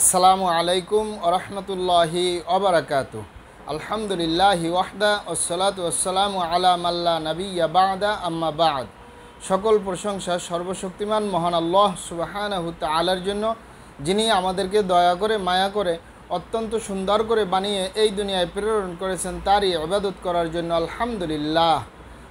আসসালামু আলাইকুম ওরহমতুল্লাহি অবরাকাত আলহামদুলিল্লাহ ওয়াহদা ওসলাত ওসালাম আলামাল্লা নবিয়া বাদা আম্মা বাদ সকল প্রশংসা সর্বশক্তিমান মহান আল্লাহ সুবাহানাহু আলার জন্য যিনি আমাদেরকে দয়া করে মায়া করে অত্যন্ত সুন্দর করে বানিয়ে এই দুনিয়ায় প্রেরণ করেছেন তারই আবাদত করার জন্য আলহামদুলিল্লাহ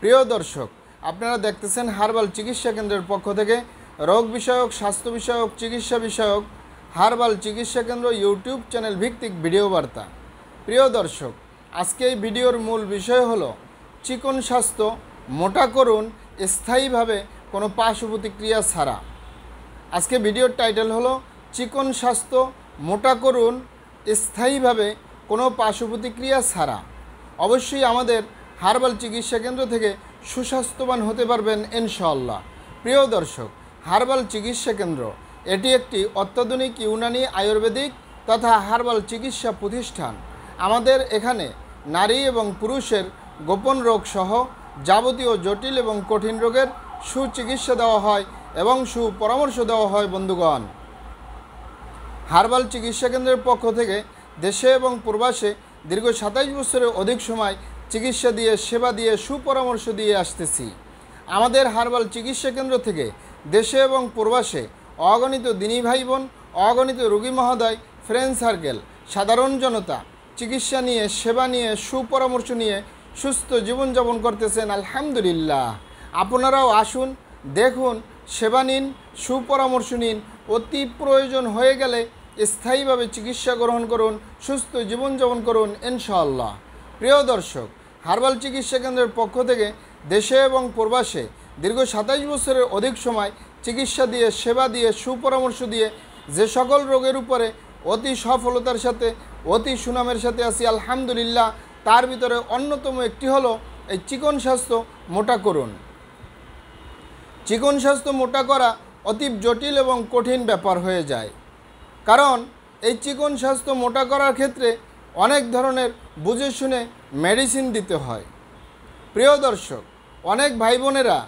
প্রিয় দর্শক আপনারা দেখতেছেন হারবাল চিকিৎসা কেন্দ্রের পক্ষ থেকে রোগ বিষয়ক স্বাস্থ্য বিষয়ক চিকিৎসা বিষয়ক হারবাল চিকিৎসা কেন্দ্র ইউটিউব চ্যানেল ভিত্তিক ভিডিও বার্তা প্রিয় দর্শক আজকে এই ভিডিওর মূল বিষয় হল চিকন স্বাস্থ্য মোটা করুন স্থায়ীভাবে কোনো পার্শ্ব প্রতিক্রিয়া ছাড়া আজকে ভিডিওর টাইটেল হলো চিকন স্বাস্থ্য মোটা করুন স্থায়ীভাবে কোনো পার্শ্ব প্রতিক্রিয়া ছাড়া অবশ্যই আমাদের হার্বাল চিকিৎসা কেন্দ্র থেকে সুস্বাস্থ্যবান হতে পারবেন ইনশাল্লাহ প্রিয় দর্শক হার্বাল চিকিৎসা কেন্দ্র এটি একটি অত্যাধুনিক ইউনানি আয়ুর্বেদিক তথা হার্বাল চিকিৎসা প্রতিষ্ঠান আমাদের এখানে নারী এবং পুরুষের গোপন রোগ সহ যাবতীয় জটিল এবং কঠিন রোগের সুচিকিৎসা দেওয়া হয় এবং সুপরামর্শ দেওয়া হয় বন্ধুগণ হার্বাল চিকিৎসা কেন্দ্রের পক্ষ থেকে দেশে এবং প্রবাসে দীর্ঘ সাতাইশ বছরের অধিক সময় চিকিৎসা দিয়ে সেবা দিয়ে সুপরামর্শ দিয়ে আসতেছি আমাদের হারবাল চিকিৎসা কেন্দ্র থেকে দেশে এবং প্রবাসে অগণিত দিনী ভাই বোন অগণিত রোগী মহোদয় ফ্রেন্ড সার্কেল সাধারণ জনতা চিকিৎসা নিয়ে সেবা নিয়ে সুপরামর্শ নিয়ে সুস্থ জীবনযাপন করতেছেন আলহামদুলিল্লাহ আপনারাও আসুন দেখুন সেবা নিন সুপরামর্শ নিন অতি প্রয়োজন হয়ে গেলে স্থায়ীভাবে চিকিৎসা গ্রহণ করুন সুস্থ জীবনযাপন করুন ইনশাআল্লাহ প্রিয় দর্শক হার্বাল চিকিৎসা কেন্দ্রের পক্ষ থেকে দেশে এবং প্রবাসে দীর্ঘ সাতাইশ বছরের অধিক সময় চিকিৎসা দিয়ে সেবা দিয়ে সুপরামর্শ দিয়ে যে সকল রোগের উপরে অতি সফলতার সাথে অতি সুনামের সাথে আসি আলহামদুলিল্লাহ তার ভিতরে অন্যতম একটি হলো এই চিকন স্বাস্থ্য মোটা করুন চিকন স্বাস্থ্য মোটা করা অতি জটিল এবং কঠিন ব্যাপার হয়ে যায় কারণ এই চিকন স্বাস্থ্য মোটা করার ক্ষেত্রে অনেক ধরনের বুঝে শুনে মেডিসিন দিতে হয় প্রিয় দর্শক অনেক ভাই বোনেরা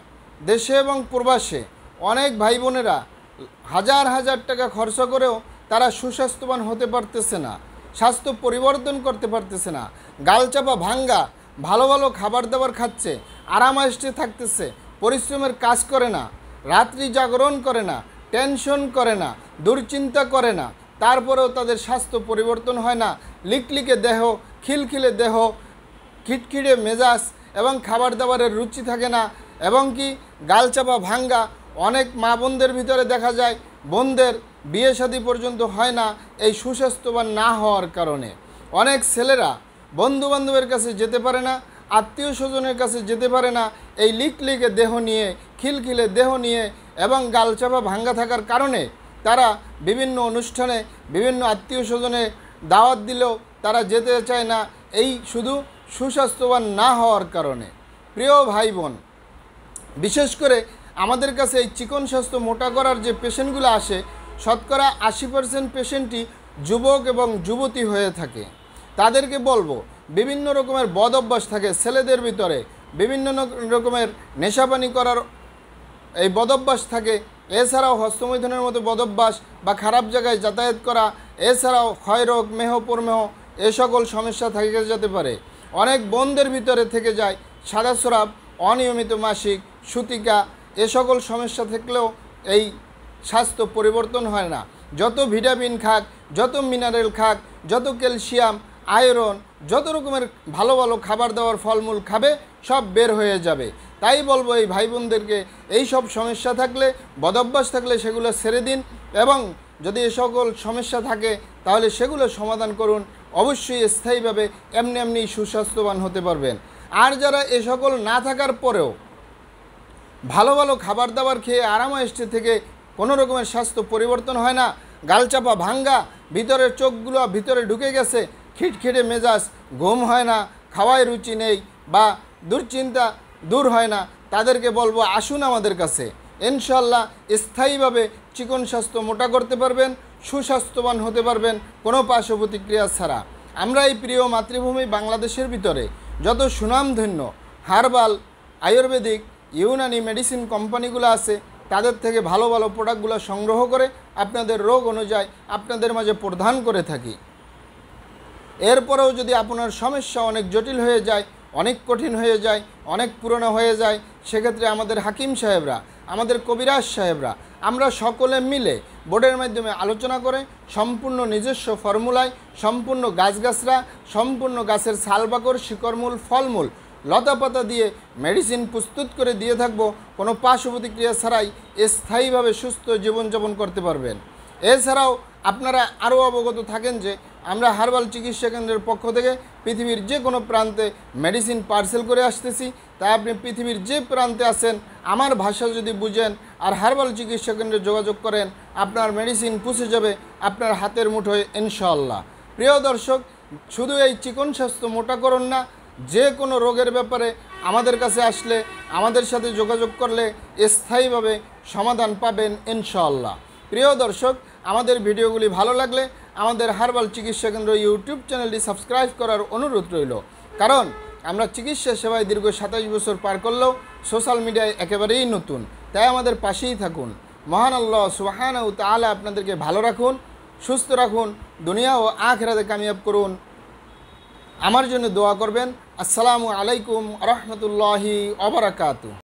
দেশে এবং প্রবাসে অনেক ভাই বোনেরা হাজার হাজার টাকা খরচ করেও তারা সুস্বাস্থ্যবান হতে পারতেছে না স্বাস্থ্য পরিবর্তন করতে পারতেছে না গালচাপা ভাঙ্গা ভালো ভালো খাবার দাবার খাচ্ছে আরাম আসতে থাকতেছে পরিশ্রমের কাজ করে না রাত্রি জাগরণ করে না টেনশন করে না দুর্চিন্তা করে না তারপরেও তাদের স্বাস্থ্য পরিবর্তন হয় না লিকলিকে দেহ খিলখিলে দেহ খিটখিড়ে মেজাজ এবং খাবার দাবারের রুচি থাকে না এবং কি গালচাপা ভাঙ্গা অনেক মা বোনদের ভিতরে দেখা যায় বোনদের বিয়ে শাদী পর্যন্ত হয় না এই সুস্বাস্থ্যবান না হওয়ার কারণে অনেক ছেলেরা বন্ধুবান্ধবের কাছে যেতে পারে না আত্মীয় স্বজনের কাছে যেতে পারে না এই লিকলিকে দেহ নিয়ে খিলখিলে দেহ নিয়ে এবং গালচাপা ভাঙ্গা থাকার কারণে তারা বিভিন্ন অনুষ্ঠানে বিভিন্ন আত্মীয় স্বজনে দাওয়াত দিলেও তারা যেতে চায় না এই শুধু সুস্বাস্থ্যবান না হওয়ার কারণে প্রিয় ভাই বোন বিশেষ করে আমাদের কাছে এই চিকন স্বাস্থ্য মোটা করার যে পেশেন্টগুলো আসে শতকরা আশি পার্সেন্ট পেশেন্টই যুবক এবং যুবতী হয়ে থাকে তাদেরকে বলবো বিভিন্ন রকমের বদ অভ্যাস থাকে ছেলেদের ভিতরে বিভিন্ন রকমের নেশাপানি করার এই অভ্যাস থাকে এছাড়াও হস্তমৈথুনের মতো বদভ্যাস বা খারাপ জায়গায় যাতায়াত করা এছাড়াও ক্ষয়রোগ মেহ পরমেহ এ সকল সমস্যা থেকে যেতে পারে অনেক বন্ধের ভিতরে থেকে যায় সাদা স্রাব অনিয়মিত মাসিক সুতিকা এ সকল সমস্যা থাকলেও এই স্বাস্থ্য পরিবর্তন হয় না যত ভিটামিন খাক যত মিনারেল খাক যত ক্যালসিয়াম আয়রন যত রকমের ভালো ভালো খাবার দাবার ফলমূল খাবে সব বের হয়ে যাবে তাই বলবো এই ভাই বোনদেরকে এই সব সমস্যা থাকলে বদভ্যাস থাকলে সেগুলো ছেড়ে দিন এবং যদি এ সকল সমস্যা থাকে তাহলে সেগুলো সমাধান করুন অবশ্যই স্থায়ীভাবে এমনি এমনি সুস্বাস্থ্যবান হতে পারবেন আর যারা এ সকল না থাকার পরেও ভালো ভালো খাবার দাবার খেয়ে আরামায়েষ্টে থেকে কোনো রকমের স্বাস্থ্য পরিবর্তন হয় না গালচাপা ভাঙ্গা ভিতরের চোখগুলো ভিতরে ঢুকে গেছে খিটখিটে মেজাজ ঘুম হয় না খাওয়ায় রুচি নেই বা দুশ্চিন্তা দূর হয় না তাদেরকে বলবো আসুন আমাদের কাছে ইনশাল্লাহ স্থায়ীভাবে চিকন স্বাস্থ্য মোটা করতে পারবেন সুস্বাস্থ্যবান হতে পারবেন কোনো পার্শ্ব প্রতিক্রিয়া ছাড়া আমরা এই প্রিয় মাতৃভূমি বাংলাদেশের ভিতরে যত সুনামধন্য হার্বাল আয়ুর্বেদিক ইউনানি মেডিসিন কোম্পানিগুলো আছে তাদের থেকে ভালো ভালো প্রোডাক্টগুলো সংগ্রহ করে আপনাদের রোগ অনুযায়ী আপনাদের মাঝে প্রদান করে থাকি এরপরেও যদি আপনার সমস্যা অনেক জটিল হয়ে যায় অনেক কঠিন হয়ে যায় অনেক পুরনো হয়ে যায় সেক্ষেত্রে আমাদের হাকিম সাহেবরা আমাদের কবিরাজ সাহেবরা আমরা সকলে মিলে বোর্ডের মাধ্যমে আলোচনা করে সম্পূর্ণ নিজস্ব ফর্মুলায় সম্পূর্ণ গাছগাছরা সম্পূর্ণ গাছের সালবাকর শিকড়মূল ফলমূল লতাপাতা দিয়ে মেডিসিন প্রস্তুত করে দিয়ে থাকবো কোনো পার্শ্ব প্রতিক্রিয়া ছাড়াই স্থায়ীভাবে সুস্থ জীবনযাপন করতে পারবেন এছাড়াও আপনারা আরও অবগত থাকেন যে আমরা হার্বাল চিকিৎসা কেন্দ্রের পক্ষ থেকে পৃথিবীর যে কোনো প্রান্তে মেডিসিন পার্সেল করে আসতেছি তাই আপনি পৃথিবীর যে প্রান্তে আছেন আমার ভাষা যদি বুঝেন আর হারবাল চিকিৎসা কেন্দ্রে যোগাযোগ করেন আপনার মেডিসিন পুষে যাবে আপনার হাতের মুঠোয় ইনশাল্লাহ প্রিয় দর্শক শুধু এই চিকন স্বাস্থ্য মোটা করুন না যে কোনো রোগের ব্যাপারে আমাদের কাছে আসলে আমাদের সাথে যোগাযোগ করলে স্থায়ীভাবে সমাধান পাবেন ইনশাল্লাহ প্রিয় দর্শক আমাদের ভিডিওগুলি ভালো লাগলে আমাদের হার্বাল চিকিৎসা কেন্দ্র ইউটিউব চ্যানেলটি সাবস্ক্রাইব করার অনুরোধ রইল কারণ আমরা চিকিৎসা সেবায় দীর্ঘ সাতাশ বছর পার করলেও সোশ্যাল মিডিয়ায় একেবারেই নতুন তাই আমাদের পাশেই থাকুন মহান আল্লাহ সুহান ও তাহলে আপনাদেরকে ভালো রাখুন সুস্থ রাখুন দুনিয়া ও আখেরাতে কামিয়াব করুন আমার জন্য দোয়া করবেন আসসালামু আলাইকুম রহমতুল্লাহি অবরাকাতু